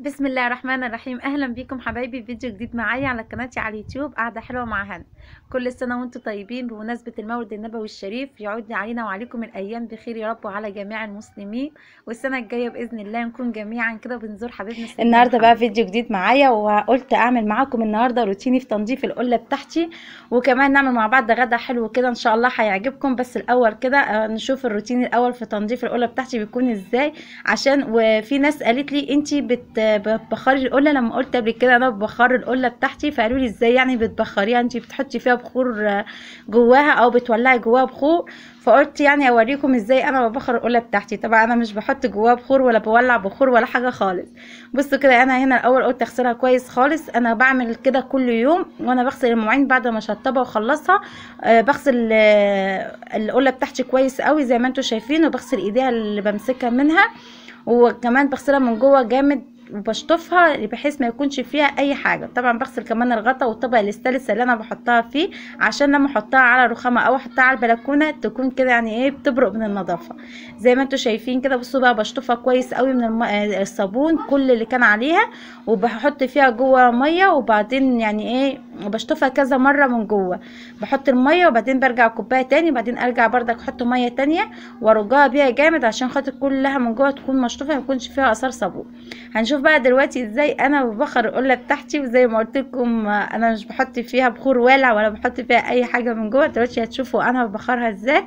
بسم الله الرحمن الرحيم اهلا بيكم حبايبي في فيديو جديد معايا على قناتي على اليوتيوب قاعده حلوه مع هن كل سنه وانتم طيبين بمناسبه المولد النبوي الشريف يعود علينا وعليكم الايام بخير يا رب وعلى جميع المسلمين والسنه الجايه باذن الله نكون جميعا كده بنزور حبيبنا النهارده بقى فيديو جديد معايا وقلت اعمل معاكم النهارده روتيني في تنظيف القله بتاعتي وكمان نعمل مع بعض غدا حلو كده ان شاء الله هيعجبكم بس الاول كده آه، نشوف الروتين الاول في تنظيف القله بتاعتي بيكون ازاي عشان وفي ناس قالت لي انت بت بخرج القله لما قلت قبل كده انا بخر القله بتاعتي فقالوا لي ازاي يعني بتبخريها انت بتحطي فيها بخور آه، جواها او بتولعي جواها بخور فقلت يعني اوريكم ازاي انا ببخر القله بتاعتي طبعا انا مش بحط جواها بخور ولا بولع بخور ولا حاجه خالص بصوا كده انا هنا الاول قلت اغسلها كويس خالص انا بعمل كده كل يوم وانا بغسل المواعين بعد ما شطبها واخلصها آه، بغسل آه، القله بتاعتي كويس قوي زي ما انتم شايفين وبغسل ايديها اللي بمسكها منها وكمان بغسلها من جوه جامد بشطفها بحيث ما يكونش فيها اي حاجه طبعا بغسل كمان الغطا والطبق الثالث اللي انا بحطها فيه عشان لما احطها على رخامه او احطها على البلكونه تكون كده يعني ايه بتبرق من النظافه زي ما انتم شايفين كده بصوا بقى بشطفها كويس قوي من آه، الصابون كل اللي كان عليها وبحط فيها جوه ميه وبعدين يعني ايه وبشطفها كذا مرة من جوه بحط المية وبعدين برجع كوباية تاني وبعدين ارجع بردك احط مية تانية وارجها بيها جامد عشان خاطر كلها من جوه تكون مشطوفة ميكونش فيها اثار صابون هنشوف بقى دلوقتي ازاي انا ببخر القلة بتاعتي وزي ما قلت لكم انا مش بحط فيها بخور والع ولا بحط فيها اي حاجة من جوه دلوقتي هتشوفوا انا ببخرها ازاي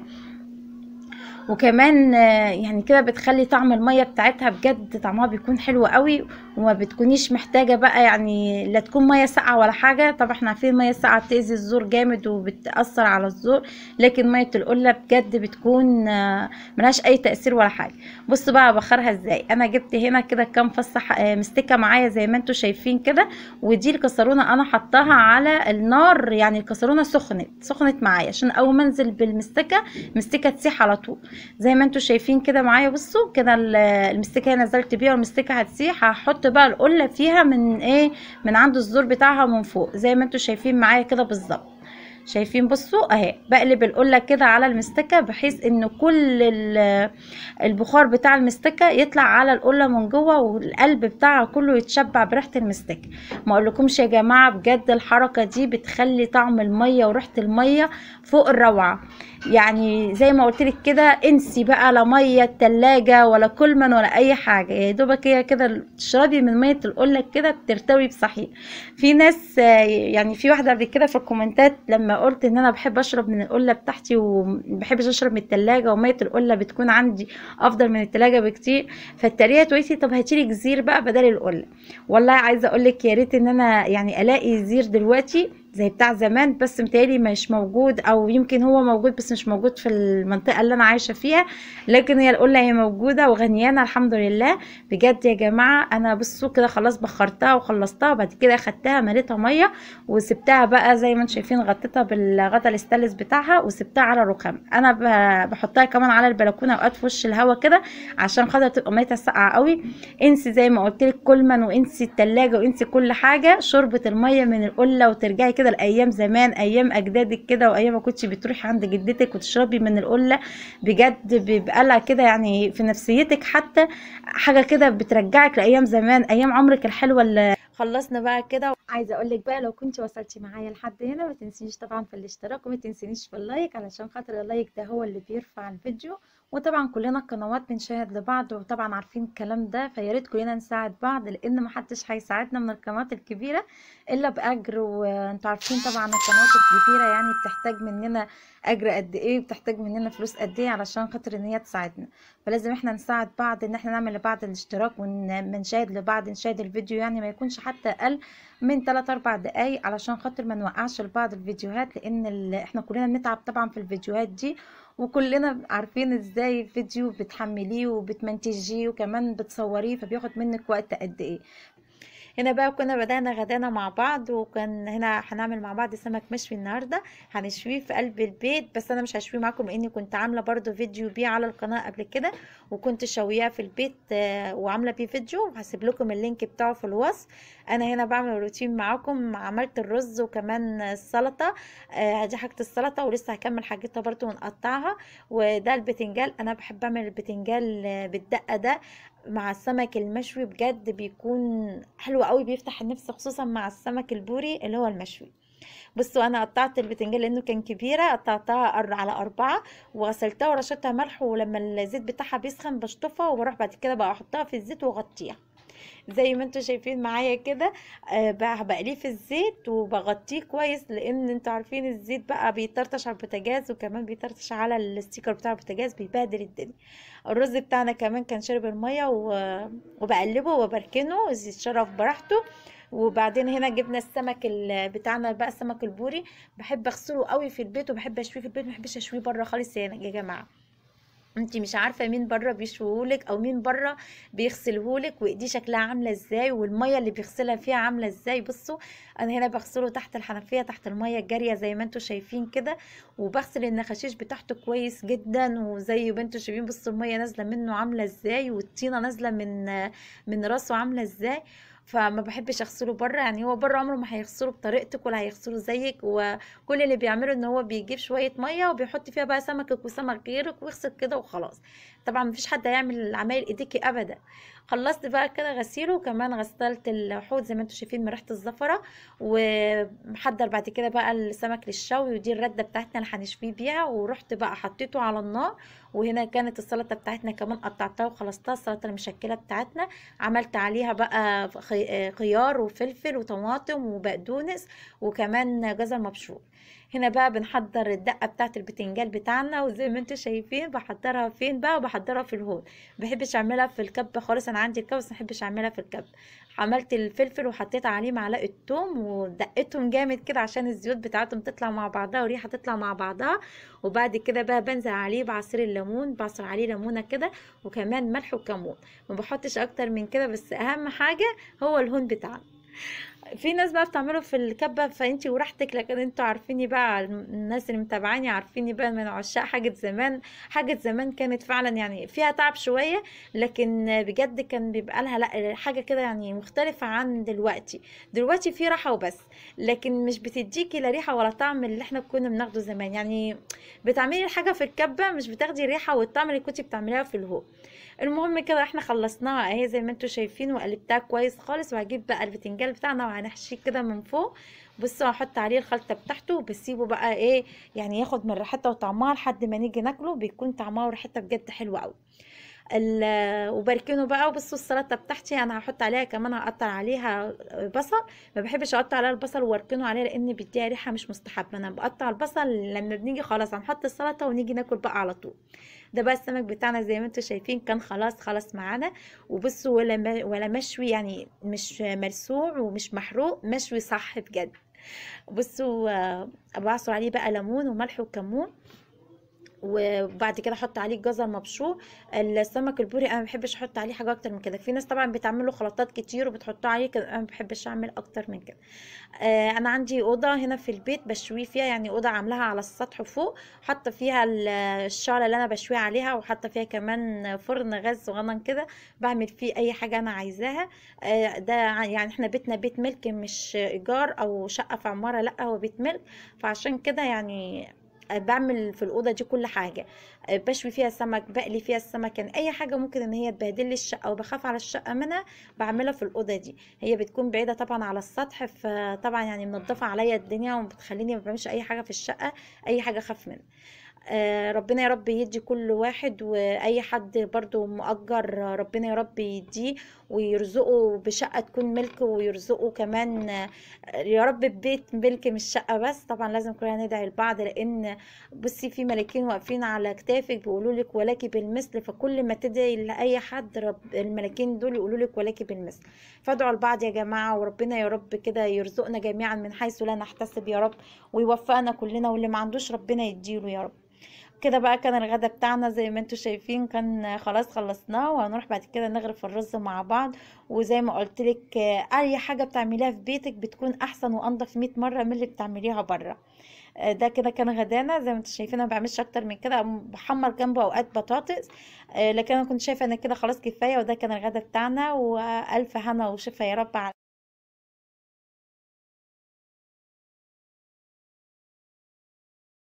وكمان آه، يعني كده بتخلي طعم الميه بتاعتها بجد طعمها بيكون حلو قوي وما بتكونيش محتاجه بقى يعني لا تكون ميه ساقعه ولا حاجه طب احنا عارفين الميه الساقعه بتاذي الزور جامد وبتاثر على الزور لكن ميه القله بجد بتكون آه، ملهاش اي تاثير ولا حاجه بص بقى بخرها ازاي انا جبت هنا كده كام فصه آه، مستكه معايا زي ما انتم شايفين كده ودي الكسرونه انا حطاها على النار يعني الكسرونه سخنت سخنت معايا عشان اول ما انزل بالمستكه مستكه تسيح على طول زي ما انتم شايفين كده معايا بصوا كده المستكه نزلت بيها والمستكه هتسيح هحط بقى القله فيها من ايه من عند الزور بتاعها من فوق زي ما انتم شايفين معايا كده بالظبط شايفين بصوا اهي بقلب القله كده على المستكه بحيث ان كل البخار بتاع المستكه يطلع على القله من جوه والقلب بتاعها كله يتشبع بريحه المستكه ما اقولكمش يا جماعه بجد الحركه دي بتخلي طعم الميه وريحه الميه فوق الروعه يعني زي ما قلت لك كده انسي بقى لا ميه التلاجه ولا كلمن ولا اي حاجه يا دوبك هي كده تشربي من ميه القله كده بترتوي بصحيح في ناس يعني في واحده قبل كده في الكومنتات لما قلت ان انا بحب اشرب من القله بتاعتي ومبحبش اشرب من التلاجة وميه القله بتكون عندي افضل من التلاجة بكتير فالتريقه تويتي طب هاتيلي جزير بقى بدل القله والله عايزه اقولك يا ريت ان انا يعني الاقي زير دلوقتي زي بتاع زمان بس متهيألي مش موجود او يمكن هو موجود بس مش موجود في المنطقه اللي انا عايشه فيها لكن هي القله هي موجوده وغنيانه الحمد لله بجد يا جماعه انا بصوا كده خلاص بخرتها وخلصتها وبعد كده خدتها مليتها ميه وسبتها بقى زي ما انتم شايفين غطيتها بالغطا الاستلس بتاعها وسبتها على الرخام انا بحطها كمان على البلكونه اوقات في وش الهوا كده عشان خاطر تبقى ميتها ساقعه قوي انسي زي ما قلت لك كولمان وانسي التلاجه وانسي كل حاجه شوربه الميه من القله وترجعي كده كده لايام زمان ايام اجدادك كده وايام ما كنتش بتروحي عند جدتك وتشربي من القله بجد بقلع كده يعني في نفسيتك حتى حاجه كده بترجعك لايام زمان ايام عمرك الحلوه اللي خلصنا بقى كده عايزه اقول لك بقى لو كنت وصلتي معايا لحد هنا ما تنسينيش طبعا في الاشتراك وما تنسينيش في اللايك علشان خاطر اللايك ده هو اللي بيرفع الفيديو وطبعا كلنا قنوات بنشاهد لبعض وطبعا عارفين الكلام ده فياريت كلنا نساعد بعض لان محدش هيساعدنا من القنوات الكبيره الا باجر وانتوا عارفين طبعا القنوات الكبيره يعني بتحتاج مننا اجر قد ايه بتحتاج مننا فلوس قد ايه علشان خاطر ان هي تساعدنا فلازم احنا نساعد بعض ان احنا نعمل لبعض الاشتراك ونشاهد لبعض نشاهد الفيديو يعني ما يكونش حتى اقل من 3 4 دقايق علشان خاطر ما نوقعش لبعض الفيديوهات لان احنا كلنا بنتعب طبعا في الفيديوهات دي وكلنا عارفين ازاي الفيديو بتحمليه وبتمنتجيه وكمان بتصوريه فبياخد منك وقت قد ايه هنا بقى كنا بدأنا غدانا مع بعض وكان هنا هنعمل مع بعض سمك مشوي النهاردة هنشويه في قلب البيت بس انا مش هشويه معاكم لاني كنت عاملة برضو فيديو بيه على القناة قبل كده وكنت شوياه في البيت آه، وعاملة بيه فيديو هسيب لكم اللينك بتاعه في الوصف انا هنا بعمل روتين معاكم عملت الرز وكمان السلطة آه، دي حاجة السلطة ولسه هكمل حاجتها برضو ونقطعها وده البتنجال انا بحب اعمل البتنجال آه، بالدقة ده مع السمك المشوي بجد بيكون حلو قوي بيفتح النفس خصوصا مع السمك البوري اللي هو المشوي بصوا انا قطعت البتنجان لانه كان كبيره قطعتها على اربعه وغسلتها ورشتها ملح ولما الزيت بتاعها بيسخن بشطفها وبروح بعد كده بقى احطها في الزيت واغطيها زي ما انتوا شايفين معايا كده آه، بقليه في الزيت وبغطيه كويس لان انتوا عارفين الزيت بقى بيطرطش على البوتاجاز وكمان بيطرطش على الستيكر بتاع البوتاجاز بيبهدل الدنيا الرز بتاعنا كمان كان شرب الميه وبقلبه وبركنه يتشرف براحته وبعدين هنا جبنا السمك بتاعنا بقى السمك البوري بحب اغسله قوي في البيت وبحب اشويه في البيت ما بحبش اشويه بره خالص يعني يا جماعه انت مش عارفه مين بره بيشوهولك او مين بره بيغسلهولك وايديه شكلها عامله ازاي والميه اللي بيغسلها فيها عامله ازاي بصوا انا هنا بغسله تحت الحنفيه تحت الميه الجاريه زي ما انتم شايفين كده وبغسل النخاشيش بتاعته كويس جدا وزي ما انتم شايفين بصوا الميه نازله منه عامله ازاي والطينه نازله من من راسه عامله ازاي فما بحبش اغسله بره يعني هو بره عمره ما هيغسله بطريقتك ولا هيغسله زيك وكل اللي بيعمله ان هو بيجيب شويه ميه وبيحط فيها بقى سمكك وسمك غيرك ويغسل كده وخلاص طبعا مفيش حد هيعمل عمايل ايديكي ابدا خلصت بقى كده غسيله وكمان غسلت الحوض زي ما انتم شايفين من ريحه الزفره ومحضر بعد كده بقى السمك للشوي ودي الرده بتاعتنا اللي هنشويه بيها ورحت بقى حطيته على النار وهنا كانت السلطه بتاعتنا كمان قطعتها وخلصتها السلطه المشكله بتاعتنا عملت عليها بقى آه، خيار وفلفل وطماطم وبقدونس وكمان جزر مبشور هنا بقى بنحضر الدقه بتاعت البتنجان بتاعنا وزي ما انتم شايفين بحضرها فين بقى بحضرها في الهول بحبش اعملها في الكب خالص انا عندي الكبس بس بحبش اعملها في الكب عملت الفلفل وحطيت عليه معلقه توم ودقتهم جامد كده عشان الزيوت بتاعتهم تطلع مع بعضها وريحه تطلع مع بعضها وبعد كده بقى بنزل عليه بعصير الليمون بعصر عليه ليمونه كده وكمان ملح وكمون ما بحطش اكتر من كده بس اهم حاجه هو الهون بتاعنا في ناس بقى بتعمله في الكبة فانتي وراحتك لكن انتوا عارفيني بقى الناس اللي متابعاني عارفيني بقى من عشاق حاجة زمان حاجة زمان كانت فعلا يعني فيها تعب شوية لكن بجد كان بيبقى لها لا حاجة كده يعني مختلفة عن دلوقتي دلوقتي في راحة وبس لكن مش بتديكي لا ريحة ولا طعم اللي احنا كنا بناخده زمان يعني بتعملي الحاجة في الكبة مش بتاخدي الريحة والطعم اللي كنتي بتعمليها في الهو المهم كده احنا خلصناها اهي زي ما انتوا شايفين وقلبتها كويس خالص وهجيب بقى البتنجان بتاعنا هنحشيه كده من فوق بصوا هحط عليه الخلطه بتاعته وبسيبه بقى ايه يعني ياخد من ريحتها وطعمها لحد ما نيجي ناكله بيكون طعمها وريحتها بجد حلوه قوي وبركنه بقى وبصوا السلطه بتاعتي انا هحط عليها كمان هقطع عليها بصل ما بحبش اقطع عليها البصل واركنه عليها لان بيديها ريحه مش مستحبه انا بقطع البصل لما بنيجي خلاص هنحط السلطه ونيجي ناكل بقى على طول ده بقى السمك بتاعنا زي ما انتم شايفين كان خلاص خلص معانا وبصوا ولا ولا مشوي يعني مش مرسوع ومش محروق مشوي صح بجد بصوا بعصر آه، عليه بقى ليمون وملح وكمون وبعد كده احط عليه جزر مبشور السمك البوري انا ما بحبش احط عليه حاجه اكتر من كده في ناس طبعا بتعمله خلطات كتير وبتحطه عليه كده انا ما بحبش اعمل اكتر من كده آه انا عندي اوضه هنا في البيت بشويه فيها يعني اوضه عاملاها على السطح فوق حاطه فيها الشعله اللي انا بشويه عليها وحاطه فيها كمان فرن غاز صغنن كده بعمل فيه اي حاجه انا عايزاها آه ده يعني احنا بيتنا بيت ملك مش ايجار او شقه في عماره لا هو بيت ملك فعشان كده يعني بعمل في الاوضه دي كل حاجه بشوي فيها سمك بقلي فيها السمك يعني اي حاجه ممكن ان هي تبهدل الشقه وبخاف على الشقه منها بعملها في الاوضه دي هي بتكون بعيده طبعا على السطح فطبعا يعني منضفه عليا الدنيا وبتخليني ما بعملش اي حاجه في الشقه اي حاجه اخاف منها آه، ربنا يا رب يدي كل واحد واي حد برضو مؤجر ربنا يا رب يديه ويرزقه بشقه تكون ملك ويرزقه كمان آه، يا رب ببيت ملك مش شقه بس طبعا لازم كلنا ندعي لبعض لان بصي في ملاكين واقفين على كتافك بيقولوا لك ولك بالمثل فكل ما تدعي لاي حد رب الملاكين دول يقولوا لك ولك بالمثل فادعوا لبعض يا جماعه وربنا يا رب كده يرزقنا جميعا من حيث لا نحتسب يا رب ويوفقنا كلنا واللي ما عندوش ربنا يديله يا رب كده بقى كان الغدا بتاعنا زي ما انتوا شايفين كان خلاص خلصناه وهنروح بعد كده نغرف الرز مع بعض وزي ما قلت لك آه، اي حاجه بتعمليها في بيتك بتكون احسن وانضف 100 مره من اللي بتعمليها بره آه، ده كده كان غدانا زي ما انتوا شايفين انا بعملش اكتر من كده بحمر جنبه اوقات بطاطس آه، لكن انا كنت شايفه ان كده خلاص كفايه وده كان الغدا بتاعنا والف هنا وشفا يا رب على